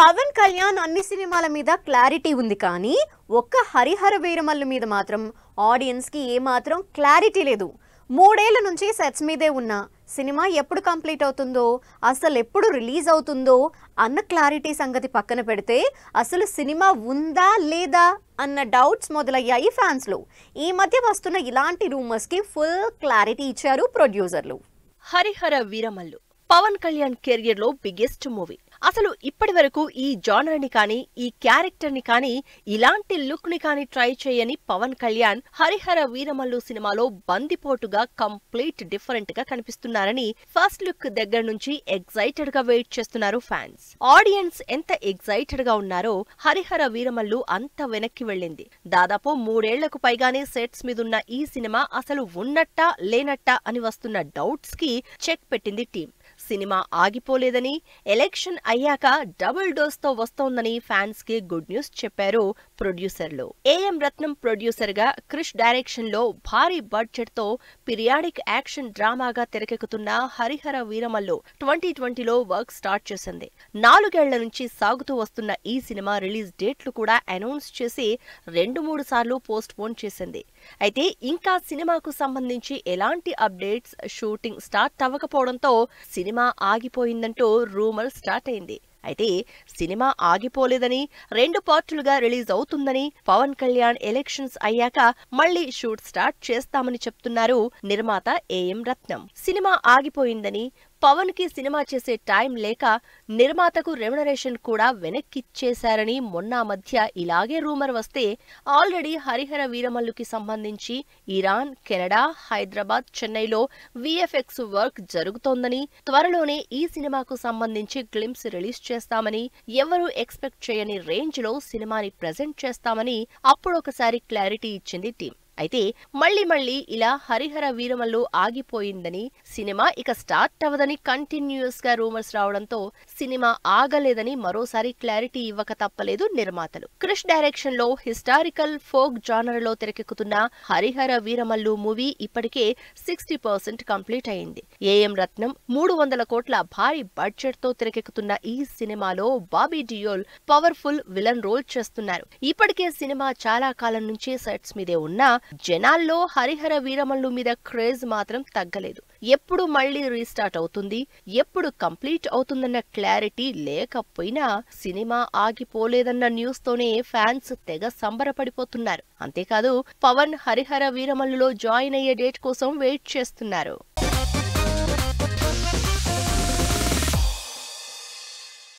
పవన్ కళ్యాణ్ అన్ని సినిమాల మీద క్లారిటీ ఉంది కానీ ఒక్క హరిహర వీరమల్లు మీద మాత్రం ఆడియన్స్కి ఏమాత్రం క్లారిటీ లేదు మూడేళ్ల నుంచి సెట్స్ మీదే ఉన్న సినిమా ఎప్పుడు కంప్లీట్ అవుతుందో అసలు ఎప్పుడు రిలీజ్ అవుతుందో అన్న క్లారిటీ సంగతి పక్కన పెడితే అసలు సినిమా ఉందా లేదా అన్న డౌట్స్ మొదలయ్యాయి ఫ్యాన్స్లో ఈ మధ్య వస్తున్న ఇలాంటి రూమర్స్కి ఫుల్ క్లారిటీ ఇచ్చారు ప్రొడ్యూసర్లు హరిహర వీరమల్లు పవన్ కళ్యాణ్ కెరియర్ లో బిగ్గెస్ట్ మూవీ అసలు ఇప్పటి వరకు ఈ జానర్ ని కానీ ఈ క్యారెక్టర్ ని కానీ ఇలాంటి లుక్ ని కానీ ట్రై చేయని పవన్ కళ్యాణ్ హరిహర వీరమల్లు సినిమాలో బందిపోటుగా కంప్లీట్ డిఫరెంట్ గా కనిపిస్తున్నారని ఫస్ట్ లుక్ దగ్గర నుంచి ఎగ్జైటెడ్ గా వెయిట్ చేస్తున్నారు ఫ్యాన్స్ ఆడియన్స్ ఎంత ఎగ్జైటెడ్ గా ఉన్నారో హరిహర వీరమల్లు అంత వెనక్కి వెళ్ళింది దాదాపు మూడేళ్లకు పైగానే సెట్స్ మీదున్న ఈ సినిమా అసలు ఉన్నట్టా లేనట్టా అని వస్తున్న డౌట్స్ కి చెక్ పెట్టింది టీం సినిమా ఆగిపోలేదని ఎలక్షన్ అయ్యాక డబుల్ డోస్ తో వస్తోందని ఫ్యాన్స్ కి గుడ్ న్యూస్ చెప్పారు ప్రొడ్యూసర్లు ఏఎం రత్నం ప్రొడ్యూసర్ గా క్రిష్ డైరెక్షన్ లో భారీ బడ్జెట్ తో పిరియాడిక్ యాక్షన్ డ్రామాగా తెరకెక్కుతున్న హరిహర వీరమల్లు ట్వంటీ ట్వంటీలో వర్క్ స్టార్ట్ చేసింది నాలుగేళ్ల నుంచి సాగుతూ వస్తున్న ఈ సినిమా రిలీజ్ డేట్లు కూడా అనౌన్స్ చేసి రెండు మూడు సార్లు పోస్ట్ పోన్ చేసింది అయితే ఇంకా సినిమాకు సంబంధించి ఎలాంటి అప్డేట్స్ షూటింగ్ స్టార్ట్ అవ్వకపోవడంతో సినిమా సినిమా ఆగిపోయిందంటూ రూమర్ స్టార్ట్ అయింది అయితే సినిమా ఆగిపోలేదని రెండు పార్టులుగా రిలీజ్ అవుతుందని పవన్ కళ్యాణ్ ఎలక్షన్స్ అయ్యాక మళ్లీ షూట్ స్టార్ట్ చేస్తామని చెప్తున్నారు నిర్మాత ఏఎం రత్నం సినిమా ఆగిపోయిందని పవన్ కి సినిమా చేసే టైం లేక నిర్మాతకు రెమ్యునరేషన్ కూడా వెనక్కిచ్చేశారని మొన్న మధ్య ఇలాగే రూమర్ వస్తే ఆల్రెడీ హరిహర వీరమల్లుకి సంబంధించి ఇరాన్ కెనడా హైదరాబాద్ చెన్నైలో విఎఫ్ఎక్స్ వర్క్ జరుగుతోందని త్వరలోనే ఈ సినిమాకు సంబంధించి గ్లిమ్స్ రిలీజ్ చేస్తామని ఎవరూ ఎక్స్పెక్ట్ చేయని రేంజ్ లో సినిమాని ప్రజెంట్ చేస్తామని అప్పుడొకసారి క్లారిటీ ఇచ్చింది టీం అయితే మళ్లీ మళ్లీ ఇలా హరిహర వీరమల్లు ఆగిపోయిందని సినిమా ఇక స్టార్ట్ అవ్వదని కంటిన్యూస్ గా రూమర్స్ రావడంతో సినిమా ఆగలేదని మరోసారి క్లారిటీ ఇవ్వక తప్పలేదు నిర్మాతలు క్రిష్ డైరెక్షన్ లో హిస్టారికల్ ఫోక్ జానర్ లో తెరకెక్కుతున్న హరిహర వీరమల్లు మూవీ ఇప్పటికే సిక్స్టీ పర్సెంట్ కంప్లీట్ అయింది ఏఎం రత్నం మూడు వందల కోట్ల భారీ బడ్జెట్ తో తెరకెక్కుతున్న ఈ సినిమాలో Bobby Deol powerful villain role చేస్తున్నారు ఇప్పటికే సినిమా చాలా కాలం నుంచి సెట్స్ మీదే ఉన్నా జనాల్లో హరిహర వీరమల్లు మీద క్రేజ్ మాత్రం తగ్గలేదు ఎప్పుడు మళ్లీ రీస్టార్ట్ అవుతుంది ఎప్పుడు కంప్లీట్ అవుతుందన్న క్లారిటీ లేకపోయినా సినిమా ఆగిపోలేదన్న న్యూస్ తోనే ఫ్యాన్స్ తెగ సంబరపడిపోతున్నారు అంతేకాదు పవన్ హరిహర వీరమల్లులో జాయిన్ అయ్యే డేట్ కోసం వెయిట్ చేస్తున్నారు